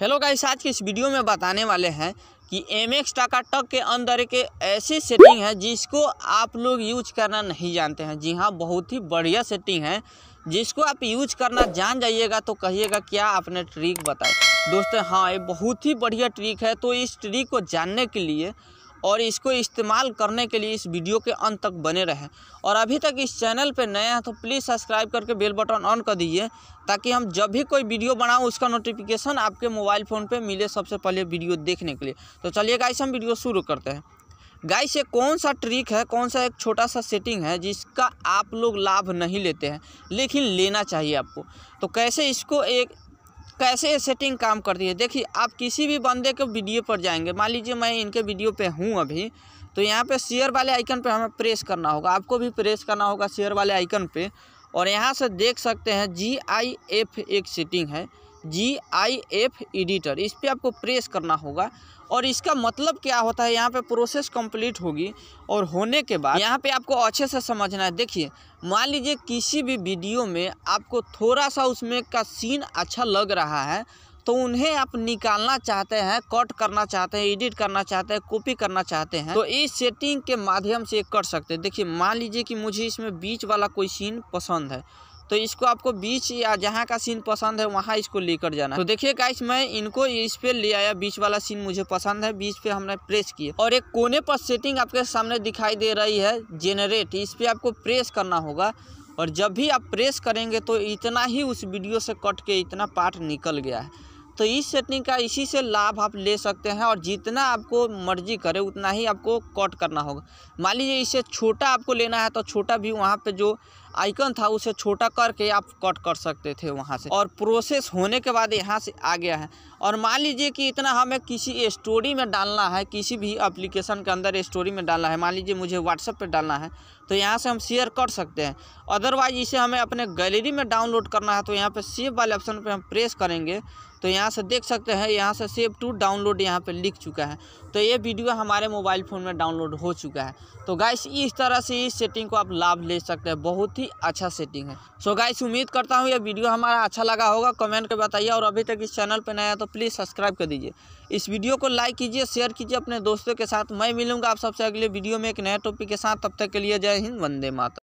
hello guys आज के इस वीडियो में बताने वाले हैं कि एम एक्स टाका टक के अंदर के ऐसी सेटिंग है जिसको आप लोग यूज करना नहीं जानते हैं जी हाँ बहुत ही बढ़िया सेटिंग है जिसको आप यूज करना जान जाइएगा तो कहिएगा क्या आपने ट्रिक बताया दोस्तों हाँ ये बहुत ही बढ़िया ट्रिक है तो इस ट्रिक को जानने के लिए और इसको इस्तेमाल करने के लिए इस वीडियो के अंत तक बने रहें और अभी तक इस चैनल पर नए हैं तो प्लीज़ सब्सक्राइब करके बेल बटन ऑन कर दीजिए ताकि हम जब भी कोई वीडियो बनाऊँ उसका नोटिफिकेशन आपके मोबाइल फ़ोन पर मिले सबसे पहले वीडियो देखने के लिए तो चलिए गाइस हम वीडियो शुरू करते हैं गाइस ये कौन सा ट्रिक है कौन सा एक छोटा सा सेटिंग है जिसका आप लोग लाभ नहीं लेते हैं लेकिन लेना चाहिए आपको तो कैसे इसको एक कैसे सेटिंग काम करती है देखिए आप किसी भी बंदे के वीडियो पर जाएंगे मान लीजिए मैं इनके वीडियो पे हूँ अभी तो यहाँ पे शेयर वाले आइकन पे हमें प्रेस करना होगा आपको भी प्रेस करना होगा शेयर वाले आइकन पे और यहाँ से देख सकते हैं जी आई एफ एक सेटिंग है जी आई एफ एडिटर इस पर आपको प्रेस करना होगा और इसका मतलब क्या होता है यहाँ पे प्रोसेस कंप्लीट होगी और होने के बाद यहाँ पे आपको अच्छे से समझना है देखिए मान लीजिए किसी भी वीडियो में आपको थोड़ा सा उसमें का सीन अच्छा लग रहा है तो उन्हें आप निकालना चाहते हैं कट करना चाहते हैं एडिट करना चाहते हैं कॉपी करना चाहते हैं तो इस सेटिंग के माध्यम से कर सकते हैं देखिए मान लीजिए कि मुझे इसमें बीच वाला कोई सीन पसंद है तो इसको आपको बीच या जहाँ का सीन पसंद है वहाँ इसको लेकर जाना तो देखिए गाइस मैं इनको इस पर ले आया बीच वाला सीन मुझे पसंद है बीच पे हमने प्रेस किया और एक कोने पर सेटिंग आपके सामने दिखाई दे रही है जेनरेट इस पर आपको प्रेस करना होगा और जब भी आप प्रेस करेंगे तो इतना ही उस वीडियो से कट के इतना पार्ट निकल गया है तो इस सेटिंग का इसी से लाभ आप ले सकते हैं और जितना आपको मर्जी करे उतना ही आपको कट करना होगा मान लीजिए इसे छोटा आपको लेना है तो छोटा भी वहाँ पे जो आइकन था उसे छोटा करके आप कट कर सकते थे वहाँ से और प्रोसेस होने के बाद यहाँ से आ गया है और मान लीजिए कि इतना हमें किसी स्टोरी में डालना है किसी भी एप्लीकेशन के अंदर स्टोरी में डालना है मान लीजिए मुझे व्हाट्सएप पर डालना है तो यहाँ से हम शेयर कर सकते हैं अदरवाइज इसे हमें अपने गैलरी में डाउनलोड करना है तो यहाँ पर सेव वाले ऑप्शन पर हम प्रेस करेंगे तो यहाँ से देख सकते हैं यहाँ से सेव टू डाउनलोड यहाँ पर लिख चुका है तो ये वीडियो हमारे मोबाइल फ़ोन में डाउनलोड हो चुका है तो गाइस इस तरह से इस सेटिंग को आप लाभ ले सकते हैं बहुत ही अच्छा सेटिंग है सो गाइस उम्मीद करता हूँ ये वीडियो हमारा अच्छा लगा होगा कमेंट कर बताइए और अभी तक इस चैनल पर नया तो प्लीज़ सब्सक्राइब कर दीजिए इस वीडियो को लाइक कीजिए शेयर कीजिए अपने दोस्तों के साथ मैं मिलूँगा आप सबसे अगले वीडियो में एक नए टॉपिक के साथ तब तक के लिए जय हिंद वंदे माता